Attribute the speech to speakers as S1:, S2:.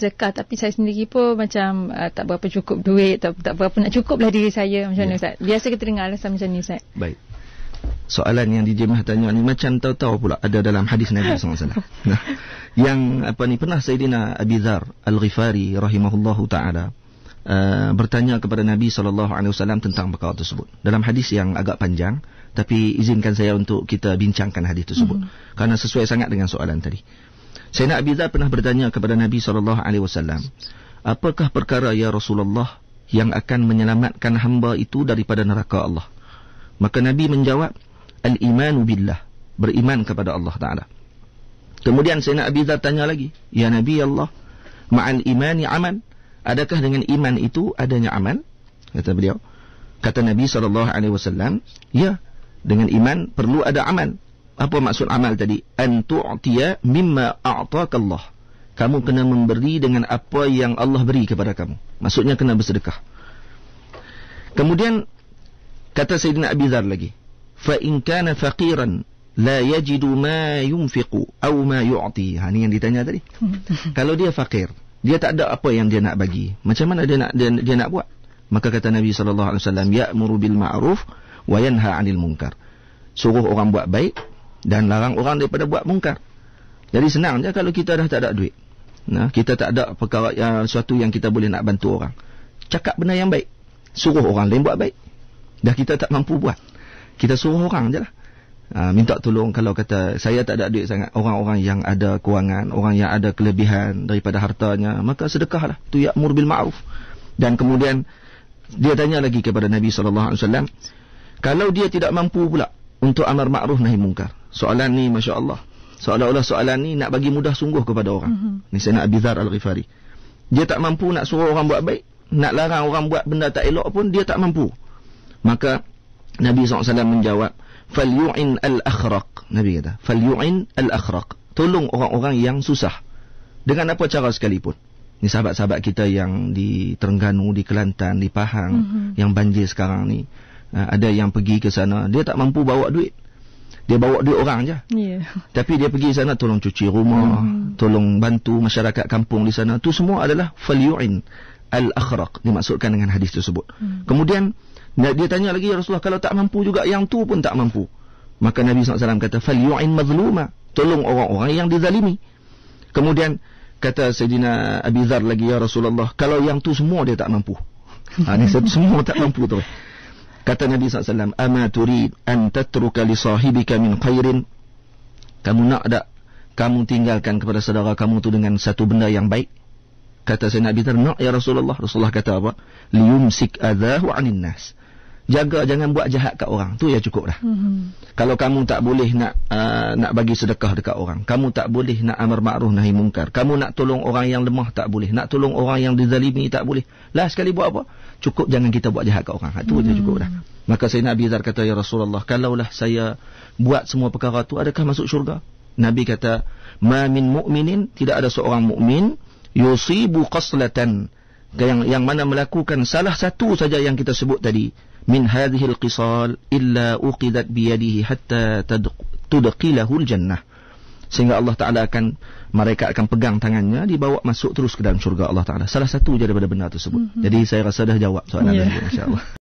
S1: sedekah tapi saya sendiri pun macam uh, tak berapa cukup duit atau tak berapa nak cukuplah diri saya macam ni ya. ustaz. Biasa kita dengar alasan macam ni ustaz. Baik. Soalan yang DJ Mah tanya ni macam tahu-tahu pula ada dalam hadis Nabi SAW. Nah, yang apa ni pernah Sayyidina Abi Dhar Al-Ghifari rahimahullahu taala Uh, bertanya kepada Nabi saw tentang perkara tersebut. Dalam hadis yang agak panjang tapi izinkan saya untuk kita bincangkan hadis tersebut mm-hmm. karena sesuai sangat dengan soalan tadi. Sayyidina Abi Dhar pernah bertanya kepada Nabi SAW Apakah perkara ya Rasulullah Yang akan menyelamatkan hamba itu daripada neraka Allah Maka Nabi menjawab al iman billah Beriman kepada Allah Ta'ala Kemudian Sayyidina Abi Dhar tanya lagi Ya Nabi ya Allah Ma'al imani aman Adakah dengan iman itu adanya aman? Kata beliau Kata Nabi SAW Ya Dengan iman perlu ada aman apa maksud amal tadi? An tu'tiya mimma a'taka Allah. Kamu kena memberi dengan apa yang Allah beri kepada kamu. Maksudnya kena bersedekah. Kemudian kata Sayyidina Abi Dzar lagi, fa in kana faqiran la yajidu ma yunfiqu aw ma yu'ti. Ha ini yang ditanya tadi. Hmm. Kalau dia fakir, dia tak ada apa yang dia nak bagi. Macam mana dia nak dia, dia nak buat? Maka kata Nabi sallallahu alaihi wasallam, ya'muru bil ma'ruf wa yanha 'anil munkar. Suruh orang buat baik dan larang orang daripada buat mungkar. Jadi senang je kalau kita dah tak ada duit. Nah, kita tak ada perkara yang sesuatu yang kita boleh nak bantu orang. Cakap benda yang baik. Suruh orang lain buat baik. Dah kita tak mampu buat. Kita suruh orang je lah. Uh, minta tolong kalau kata saya tak ada duit sangat. Orang-orang yang ada kewangan, orang yang ada kelebihan daripada hartanya. Maka sedekahlah. Itu yakmur bil ma'ruf. Dan kemudian dia tanya lagi kepada Nabi SAW. Kalau dia tidak mampu pula untuk amar ma'ruf nahi mungkar soalan ni Masya Allah seolah-olah soalan ni nak bagi mudah sungguh kepada orang mm-hmm. ni saya nak Abizar Al-Ghifari dia tak mampu nak suruh orang buat baik nak larang orang buat benda tak elok pun dia tak mampu maka Nabi SAW menjawab falyu'in al-akhraq Nabi kata falyu'in al-akhraq tolong orang-orang yang susah dengan apa cara sekalipun ni sahabat-sahabat kita yang di Terengganu di Kelantan di Pahang mm-hmm. yang banjir sekarang ni eh, ada yang pergi ke sana dia tak mampu bawa duit dia bawa dua orang saja. Ya. Yeah. Tapi dia pergi sana tolong cuci rumah, hmm. tolong bantu masyarakat kampung di sana. Tu semua adalah falyu'in al-akhraq dimaksudkan dengan hadis tersebut. Hmm. Kemudian dia tanya lagi ya Rasulullah kalau tak mampu juga yang tu pun tak mampu. Maka Nabi SAW kata falyu'in mazluma, tolong orang-orang yang dizalimi. Kemudian kata Sayyidina Abi Dhar lagi ya Rasulullah kalau yang tu semua dia tak mampu. Ha, ni semua tak mampu tu. Kata Nabi SAW, Ama turid an tatruka li sahibika min khairin. Kamu nak tak kamu tinggalkan kepada saudara kamu tu dengan satu benda yang baik? Kata saya Nabi SAW, Nak ya Rasulullah. Rasulullah kata apa? Liumsik adahu anin nas jaga jangan buat jahat kat orang tu ya cukup dah mm-hmm. kalau kamu tak boleh nak uh, nak bagi sedekah dekat orang kamu tak boleh nak amar makruh nahi mungkar kamu nak tolong orang yang lemah tak boleh nak tolong orang yang dizalimi tak boleh lah sekali buat apa cukup jangan kita buat jahat kat orang itu ha, mm-hmm. cukup dah maka saya nabi zar kata ya rasulullah kalaulah saya buat semua perkara tu adakah masuk syurga nabi kata ma min mu'minin tidak ada seorang mukmin yusibu qaslatan yang yang mana melakukan salah satu saja yang kita sebut tadi min hadhil qisal illa uqidat biyadihi hatta tudqilahu jannah sehingga Allah Taala akan mereka akan pegang tangannya dibawa masuk terus ke dalam syurga Allah Taala salah satu daripada benda tersebut mm -hmm. jadi saya rasa dah jawab soalan yeah. anda insyaallah